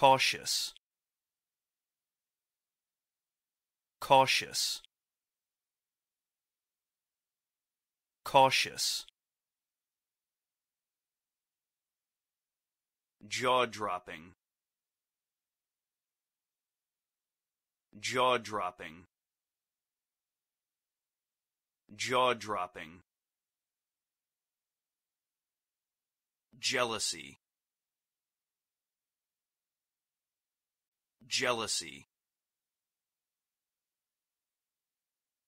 cautious cautious cautious jaw-dropping jaw-dropping jaw-dropping jealousy jealousy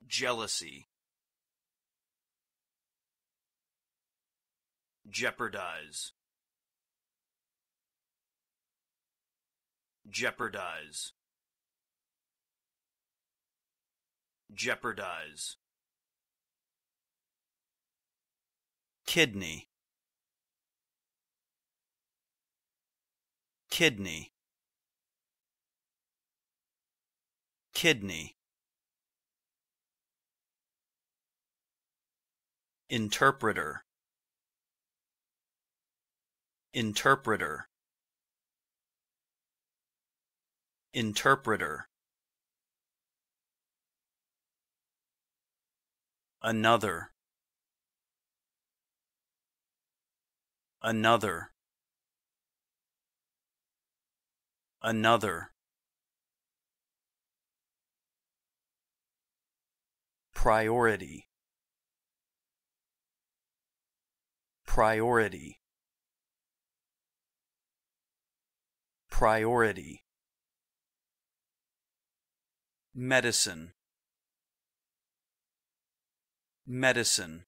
jealousy jeopardize jeopardize jeopardize kidney kidney kidney. Interpreter Interpreter Interpreter Another Another Another priority priority priority medicine medicine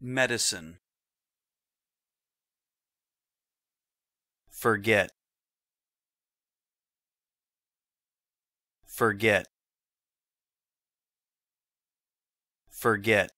medicine forget forget forget